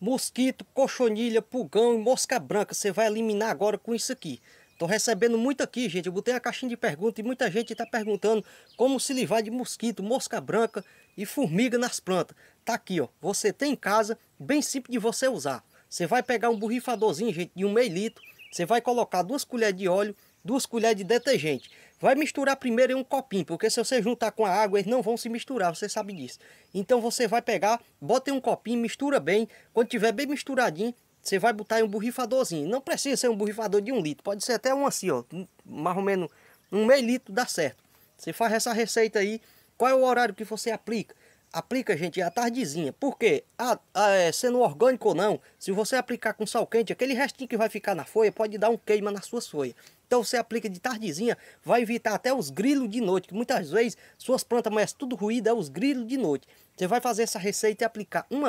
mosquito, cochonilha, pulgão e mosca branca. Você vai eliminar agora com isso aqui. Tô recebendo muito aqui, gente. Eu botei a caixinha de perguntas e muita gente está perguntando como se livrar de mosquito, mosca branca e formiga nas plantas. Tá aqui, ó. Você tem em casa, bem simples de você usar. Você vai pegar um borrifadorzinho, gente, de um meio litro. Você vai colocar duas colheres de óleo duas colheres de detergente. Vai misturar primeiro em um copinho, porque se você juntar com a água, eles não vão se misturar, você sabe disso. Então você vai pegar, bota em um copinho, mistura bem. Quando tiver bem misturadinho, você vai botar em um borrifadorzinho. Não precisa ser um borrifador de um litro, pode ser até um assim, ó, mais ou menos um meio litro dá certo. Você faz essa receita aí, qual é o horário que você aplica? aplica, gente, à é tardezinha. Porque, a, ah, a, ah, é, sendo orgânico ou não, se você aplicar com sal quente, aquele restinho que vai ficar na folha pode dar um queima nas suas folhas. Então você aplica de tardezinha, vai evitar até os grilos de noite, que muitas vezes suas plantas amanhecem tudo ruído, é os grilos de noite. Você vai fazer essa receita e aplicar uma